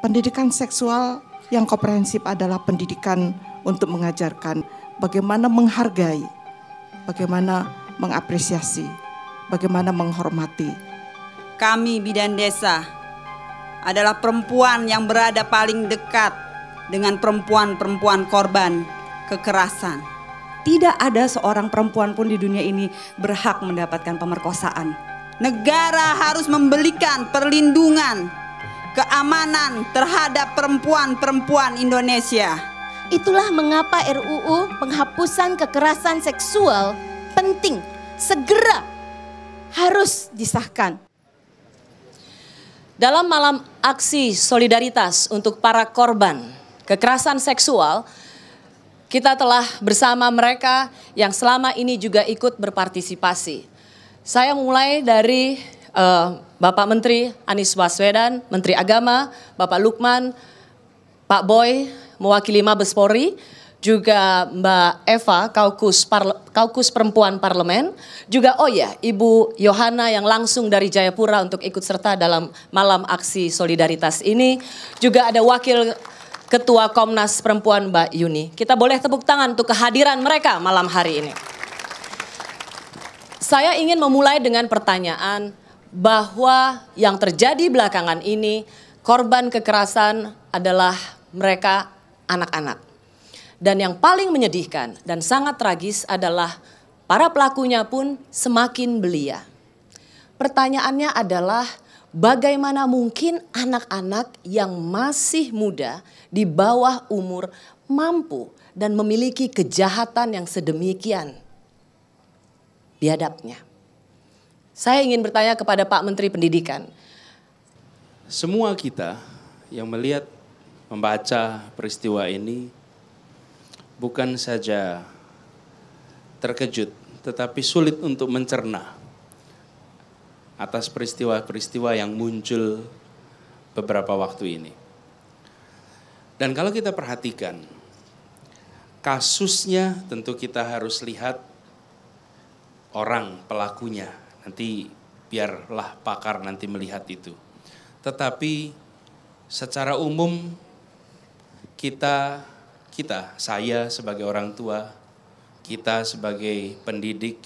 pendidikan seksual yang komprehensif adalah pendidikan untuk mengajarkan bagaimana menghargai, bagaimana mengapresiasi, bagaimana menghormati. Kami bidan desa adalah perempuan yang berada paling dekat dengan perempuan-perempuan korban kekerasan. Tidak ada seorang perempuan pun di dunia ini berhak mendapatkan pemerkosaan. Negara harus membelikan perlindungan keamanan terhadap perempuan-perempuan Indonesia. Itulah mengapa RUU penghapusan kekerasan seksual penting segera harus disahkan. Dalam malam aksi solidaritas untuk para korban kekerasan seksual, kita telah bersama mereka yang selama ini juga ikut berpartisipasi. Saya mulai dari uh, Bapak Menteri Anies Baswedan, Menteri Agama, Bapak Lukman, Pak Boy, mewakili Mabes Polri, juga Mbak Eva Kaukus, Parle, Kaukus Perempuan Parlemen, juga oh ya Ibu Yohana yang langsung dari Jayapura untuk ikut serta dalam malam aksi solidaritas ini, juga ada Wakil Ketua Komnas Perempuan Mbak Yuni. Kita boleh tepuk tangan untuk kehadiran mereka malam hari ini. Saya ingin memulai dengan pertanyaan bahwa yang terjadi belakangan ini korban kekerasan adalah mereka anak-anak. Dan yang paling menyedihkan dan sangat tragis adalah para pelakunya pun semakin belia. Pertanyaannya adalah bagaimana mungkin anak-anak yang masih muda di bawah umur mampu dan memiliki kejahatan yang sedemikian biadabnya. Saya ingin bertanya kepada Pak Menteri Pendidikan. Semua kita yang melihat, membaca peristiwa ini bukan saja terkejut, tetapi sulit untuk mencerna atas peristiwa-peristiwa yang muncul beberapa waktu ini. Dan kalau kita perhatikan, kasusnya tentu kita harus lihat orang pelakunya Nanti biarlah pakar nanti melihat itu. Tetapi secara umum kita kita saya sebagai orang tua, kita sebagai pendidik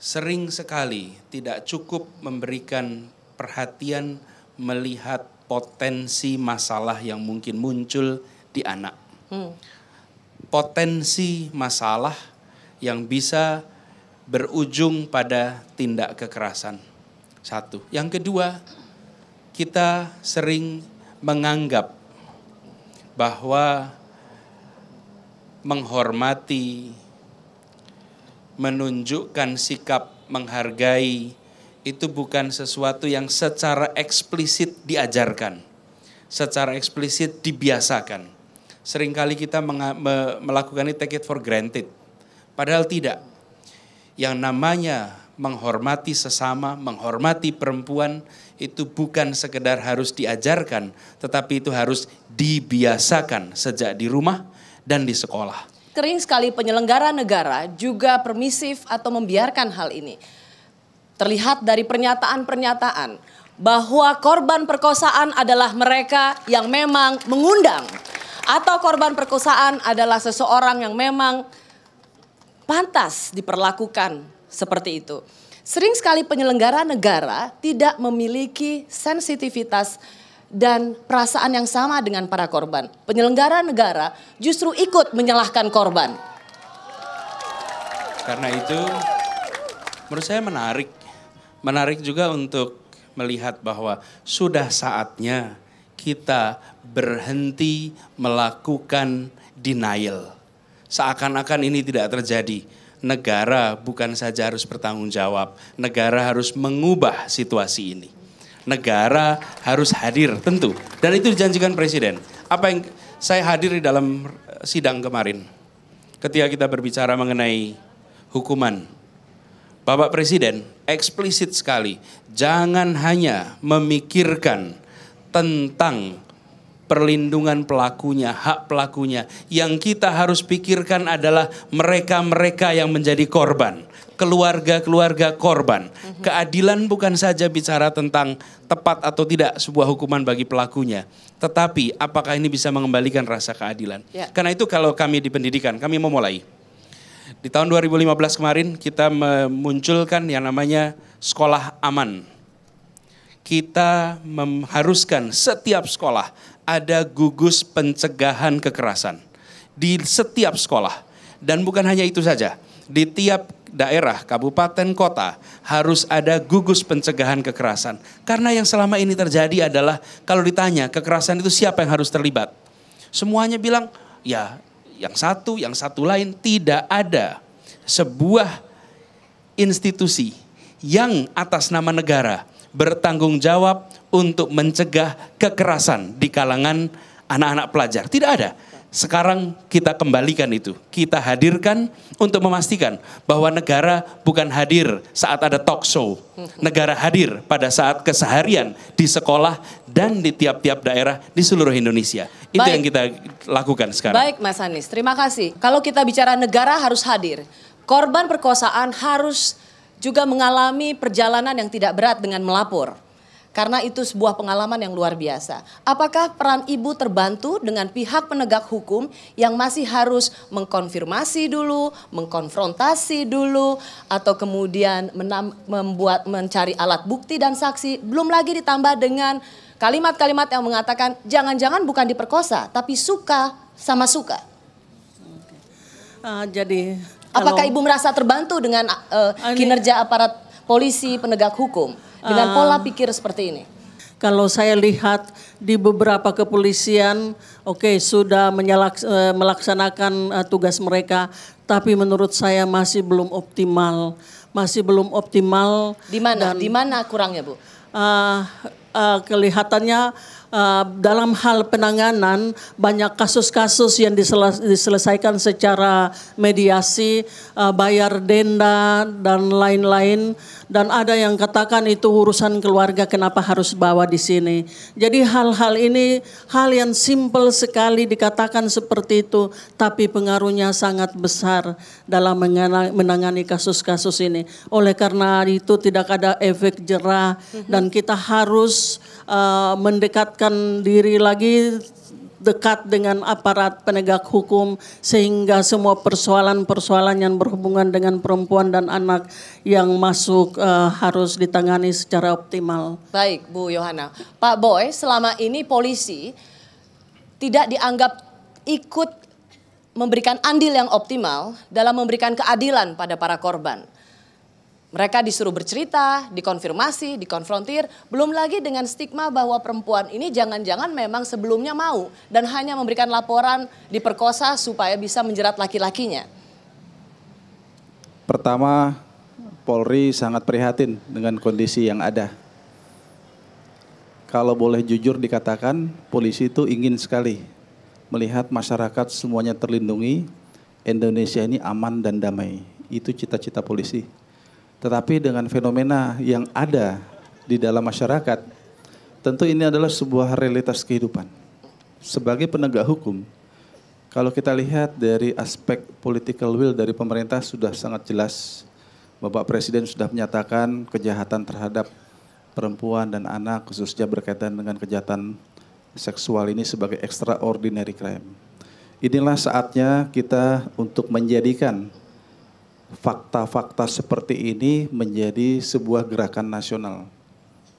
sering sekali tidak cukup memberikan perhatian melihat potensi masalah yang mungkin muncul di anak. Hmm. Potensi masalah yang bisa berujung pada tindak kekerasan. Satu. Yang kedua, kita sering menganggap bahwa menghormati, menunjukkan sikap menghargai itu bukan sesuatu yang secara eksplisit diajarkan, secara eksplisit dibiasakan. Seringkali kita melakukan ini take it for granted. Padahal tidak yang namanya menghormati sesama, menghormati perempuan itu bukan sekedar harus diajarkan, tetapi itu harus dibiasakan sejak di rumah dan di sekolah. Kering sekali penyelenggara negara juga permisif atau membiarkan hal ini. Terlihat dari pernyataan-pernyataan bahwa korban perkosaan adalah mereka yang memang mengundang atau korban perkosaan adalah seseorang yang memang pantas diperlakukan seperti itu. Sering sekali penyelenggara negara tidak memiliki sensitivitas dan perasaan yang sama dengan para korban. Penyelenggara negara justru ikut menyalahkan korban. Karena itu menurut saya menarik. Menarik juga untuk melihat bahwa sudah saatnya kita berhenti melakukan denial Seakan-akan ini tidak terjadi. Negara bukan saja harus bertanggung jawab, negara harus mengubah situasi ini. Negara harus hadir tentu. Dan itu dijanjikan presiden. Apa yang saya hadir di dalam sidang kemarin ketika kita berbicara mengenai hukuman. Bapak Presiden eksplisit sekali, jangan hanya memikirkan tentang perlindungan pelakunya, hak pelakunya. Yang kita harus pikirkan adalah mereka-mereka yang menjadi korban, keluarga-keluarga korban. Keadilan bukan saja bicara tentang tepat atau tidak sebuah hukuman bagi pelakunya, tetapi apakah ini bisa mengembalikan rasa keadilan? Ya. Karena itu kalau kami di pendidikan, kami memulai di tahun 2015 kemarin kita memunculkan yang namanya sekolah aman. Kita mengharuskan setiap sekolah ada gugus pencegahan kekerasan di setiap sekolah. Dan bukan hanya itu saja, di tiap daerah, kabupaten, kota harus ada gugus pencegahan kekerasan. Karena yang selama ini terjadi adalah kalau ditanya kekerasan itu siapa yang harus terlibat? Semuanya bilang, ya yang satu, yang satu lain tidak ada sebuah institusi yang atas nama negara bertanggung jawab untuk mencegah kekerasan di kalangan anak-anak pelajar. Tidak ada. Sekarang kita kembalikan itu. Kita hadirkan untuk memastikan bahwa negara bukan hadir saat ada talk show. Negara hadir pada saat keseharian di sekolah dan di tiap-tiap daerah di seluruh Indonesia. Itu Baik. yang kita lakukan sekarang. Baik Mas Anies, terima kasih. Kalau kita bicara negara harus hadir. Korban perkosaan harus juga mengalami perjalanan yang tidak berat dengan melapor. Karena itu sebuah pengalaman yang luar biasa. Apakah peran ibu terbantu dengan pihak penegak hukum yang masih harus mengkonfirmasi dulu, mengkonfrontasi dulu, atau kemudian membuat mencari alat bukti dan saksi? Belum lagi ditambah dengan kalimat-kalimat yang mengatakan jangan-jangan bukan diperkosa, tapi suka sama suka. Uh, jadi Apakah Ibu merasa terbantu dengan uh, kinerja aparat polisi penegak hukum dengan uh, pola pikir seperti ini? Kalau saya lihat di beberapa kepolisian, oke okay, sudah menyalak, eh, melaksanakan eh, tugas mereka, tapi menurut saya masih belum optimal, masih belum optimal. Di mana? Di mana kurangnya, Bu? Uh, uh, kelihatannya uh, dalam hal penanganan banyak kasus-kasus yang diseles diselesaikan secara mediasi, uh, bayar denda dan lain-lain dan ada yang katakan itu urusan keluarga kenapa harus bawa di sini. Jadi hal-hal ini hal yang simpel sekali dikatakan seperti itu tapi pengaruhnya sangat besar dalam menangani kasus-kasus ini. Oleh karena itu tidak ada efek jerah mhm. dan kita harus uh, mendekatkan mendekatkan diri lagi dekat dengan aparat penegak hukum sehingga semua persoalan-persoalan yang berhubungan dengan perempuan dan anak yang masuk uh, harus ditangani secara optimal. Baik, Bu Yohana. Pak Boy, selama ini polisi tidak dianggap ikut memberikan andil yang optimal dalam memberikan keadilan pada para korban. Mereka disuruh bercerita, dikonfirmasi, dikonfrontir, belum lagi dengan stigma bahwa perempuan ini jangan-jangan memang sebelumnya mau dan hanya memberikan laporan diperkosa supaya bisa menjerat laki-lakinya. Pertama, Polri sangat prihatin dengan kondisi yang ada. Kalau boleh jujur dikatakan, polisi itu ingin sekali melihat masyarakat semuanya terlindungi, Indonesia ini aman dan damai. Itu cita-cita polisi tetapi dengan fenomena yang ada di dalam masyarakat, tentu ini adalah sebuah realitas kehidupan. Sebagai penegak hukum, kalau kita lihat dari aspek political will dari pemerintah sudah sangat jelas. Bapak Presiden sudah menyatakan kejahatan terhadap perempuan dan anak khususnya berkaitan dengan kejahatan seksual ini sebagai extraordinary crime. Inilah saatnya kita untuk menjadikan fakta-fakta seperti ini menjadi sebuah gerakan nasional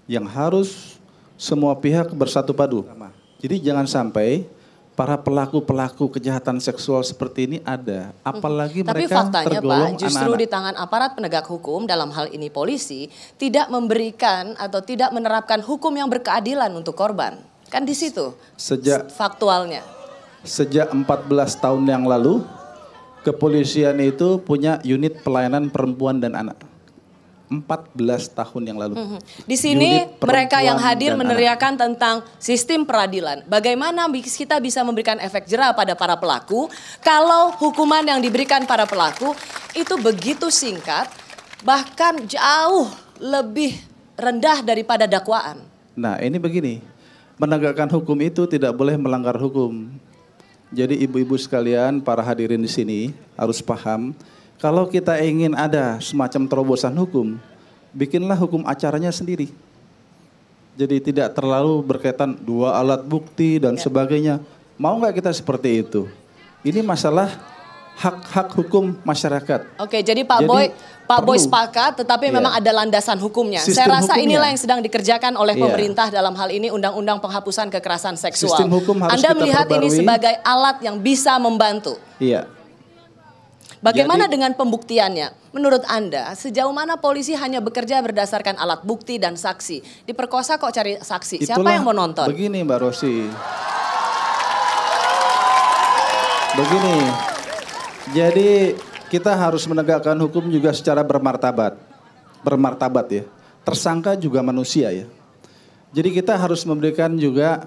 yang harus semua pihak bersatu padu. Jadi jangan sampai para pelaku-pelaku kejahatan seksual seperti ini ada, apalagi hmm. mereka Tapi faktanya Pak, justru anak -anak. di tangan aparat penegak hukum dalam hal ini polisi tidak memberikan atau tidak menerapkan hukum yang berkeadilan untuk korban. Kan di situ sejak faktualnya. Sejak 14 tahun yang lalu kepolisian itu punya unit pelayanan perempuan dan anak. 14 tahun yang lalu. Mhm. Di sini mereka yang hadir meneriakan anak. tentang sistem peradilan. Bagaimana kita bisa memberikan efek jerah pada para pelaku kalau hukuman yang diberikan para pelaku itu begitu singkat bahkan jauh lebih rendah daripada dakwaan. Nah, ini begini. Menegakkan hukum itu tidak boleh melanggar hukum. Jadi ibu-ibu sekalian, para hadirin di sini harus paham kalau kita ingin ada semacam terobosan hukum, bikinlah hukum acaranya sendiri. Jadi tidak terlalu berkaitan dua alat bukti dan iya. sebagainya. Mau nggak kita seperti itu? Ini masalah hak-hak hukum masyarakat. Oke, jadi Pak jadi, Boy Pak Boy sepakat, tetapi yeah. memang ada landasan hukumnya. Sistem Saya rasa hukumnya. inilah yang sedang dikerjakan oleh yeah. pemerintah dalam hal ini Undang-Undang Penghapusan Kekerasan Seksual. Sistem hukum harus Anda kita melihat perbarui. ini sebagai alat yang bisa membantu. Iya. Yeah. Bagaimana Jadi, dengan pembuktiannya? Menurut Anda, sejauh mana polisi hanya bekerja berdasarkan alat bukti dan saksi? Diperkosa kok cari saksi? Siapa yang mau nonton? Begini Mbak Rosi. Begini, jadi kita harus menegakkan hukum juga secara bermartabat. Bermartabat ya. Tersangka juga manusia ya. Jadi kita harus memberikan juga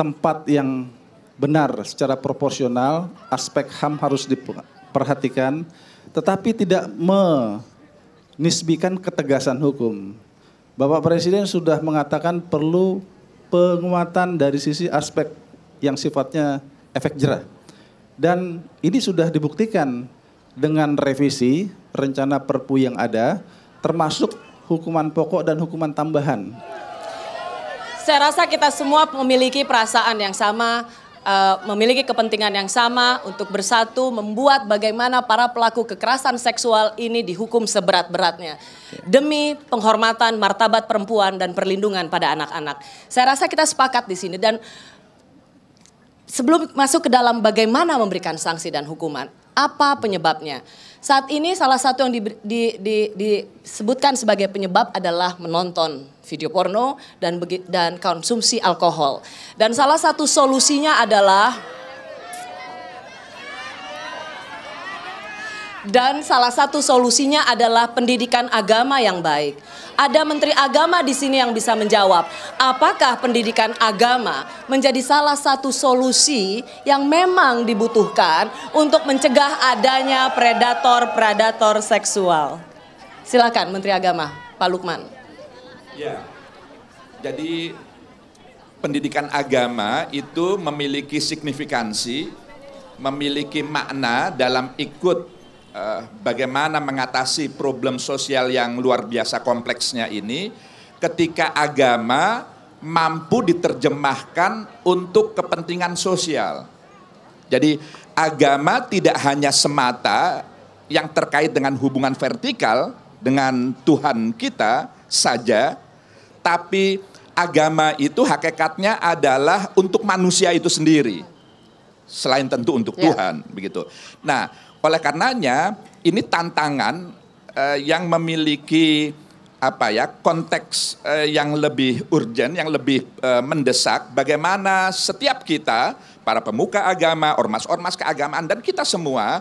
tempat yang benar secara proporsional, aspek HAM harus diperhatikan, tetapi tidak menisbikan ketegasan hukum. Bapak Presiden sudah mengatakan perlu penguatan dari sisi aspek yang sifatnya efek jerah. Dan ini sudah dibuktikan dengan revisi rencana perpu yang ada, termasuk hukuman pokok dan hukuman tambahan. Saya rasa kita semua memiliki perasaan yang sama, eh, memiliki kepentingan yang sama untuk bersatu membuat bagaimana para pelaku kekerasan seksual ini dihukum seberat-beratnya demi penghormatan martabat perempuan dan perlindungan pada anak-anak. Saya rasa kita sepakat di sini dan Sebelum masuk ke dalam bagaimana memberikan sanksi dan hukuman, apa penyebabnya? Saat ini salah satu yang di, di, di, disebutkan sebagai penyebab adalah menonton video porno dan dan konsumsi alkohol. Dan salah satu solusinya adalah dan salah satu solusinya adalah pendidikan agama yang baik. Ada Menteri Agama di sini yang bisa menjawab. Apakah pendidikan agama menjadi salah satu solusi yang memang dibutuhkan untuk mencegah adanya predator-predator seksual? Silakan Menteri Agama, Pak Lukman. Ya, jadi pendidikan agama itu memiliki signifikansi, memiliki makna dalam ikut Eh, bagaimana mengatasi problem sosial yang luar biasa kompleksnya ini ketika agama mampu diterjemahkan untuk kepentingan sosial. Jadi agama tidak hanya semata yang terkait dengan hubungan vertikal dengan Tuhan kita saja, tapi agama itu hakikatnya adalah untuk manusia itu sendiri. Selain tentu untuk ya. Tuhan begitu. Nah, oleh karenanya ini tantangan eh, yang memiliki apa ya konteks eh, yang lebih urgent, yang lebih eh, mendesak. Bagaimana setiap kita para pemuka agama, ormas-ormas keagamaan dan kita semua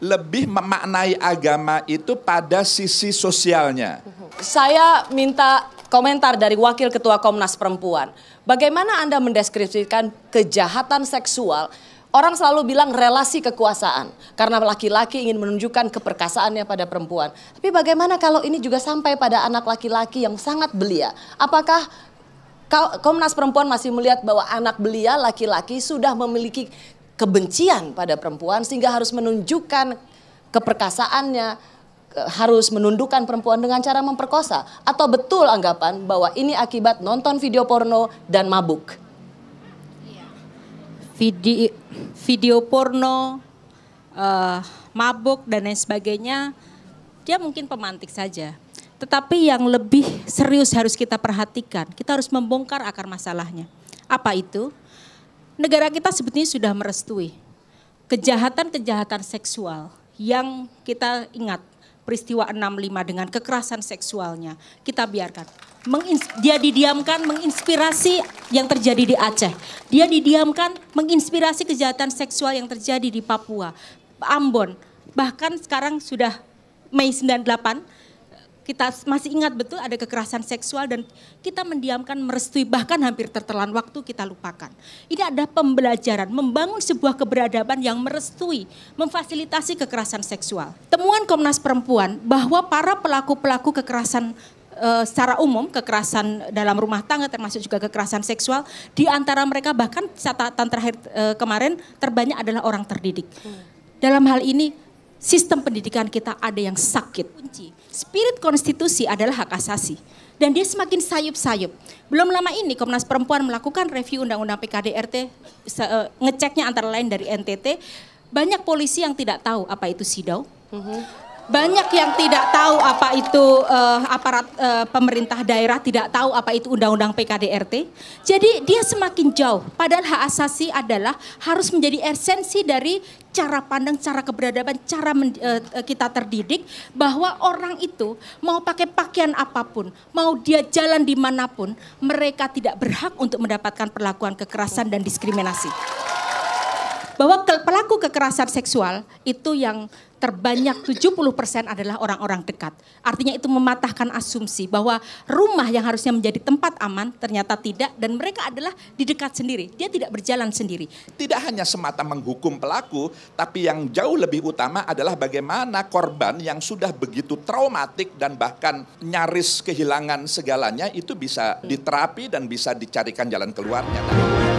lebih memaknai agama itu pada sisi sosialnya. Saya minta komentar dari Wakil Ketua Komnas Perempuan. Bagaimana Anda mendeskripsikan kejahatan seksual Orang selalu bilang relasi kekuasaan karena laki-laki ingin menunjukkan keperkasaannya pada perempuan. Tapi bagaimana kalau ini juga sampai pada anak laki-laki yang sangat belia? Apakah Komnas Perempuan masih melihat bahwa anak belia laki-laki sudah memiliki kebencian pada perempuan sehingga harus menunjukkan keperkasaannya, harus menundukkan perempuan dengan cara memperkosa atau betul anggapan bahwa ini akibat nonton video porno dan mabuk video, video porno, uh, mabuk dan lain sebagainya, dia mungkin pemantik saja. Tetapi yang lebih serius harus kita perhatikan, kita harus membongkar akar masalahnya. Apa itu? Negara kita sebetulnya sudah merestui kejahatan-kejahatan seksual yang kita ingat peristiwa 65 dengan kekerasan seksualnya. Kita biarkan. dia didiamkan menginspirasi yang terjadi di Aceh. Dia didiamkan menginspirasi kejahatan seksual yang terjadi di Papua, Ambon. Bahkan sekarang sudah Mei 98 kita masih ingat betul ada kekerasan seksual dan kita mendiamkan, merestui, bahkan hampir tertelan waktu kita lupakan. Ini ada pembelajaran, membangun sebuah keberadaban yang merestui, memfasilitasi kekerasan seksual. Temuan Komnas Perempuan bahwa para pelaku-pelaku kekerasan eh, secara umum kekerasan dalam rumah tangga termasuk juga kekerasan seksual di antara mereka bahkan catatan terakhir eh, kemarin terbanyak adalah orang terdidik. Hmm. Dalam hal ini sistem pendidikan kita ada yang sakit. Kunci, spirit konstitusi adalah hak asasi. Dan dia semakin sayup-sayup. Belum lama ini Komnas Perempuan melakukan review Undang-Undang PKDRT, eh, ngeceknya antara lain dari NTT, banyak polisi yang tidak tahu apa itu SIDAW. Mhm banyak yang tidak tahu apa itu uh, aparat uh, pemerintah daerah tidak tahu apa itu undang-undang PKDRT. Jadi dia semakin jauh. Padahal hak asasi adalah harus menjadi esensi dari cara pandang, cara keberadaban, cara men, uh, kita terdidik bahwa orang itu mau pakai pakaian apapun, mau dia jalan dimanapun, mereka tidak berhak untuk mendapatkan perlakuan kekerasan dan diskriminasi bahwa pelaku kekerasan seksual itu yang terbanyak 70% adalah orang-orang dekat. Artinya itu mematahkan asumsi bahwa rumah yang harusnya menjadi tempat aman ternyata tidak dan mereka adalah di dekat sendiri. Dia tidak berjalan sendiri. Tidak hanya semata menghukum pelaku, tapi yang jauh lebih utama adalah bagaimana korban yang sudah begitu traumatik dan bahkan nyaris kehilangan segalanya itu bisa diterapi dan bisa dicarikan jalan keluarnya.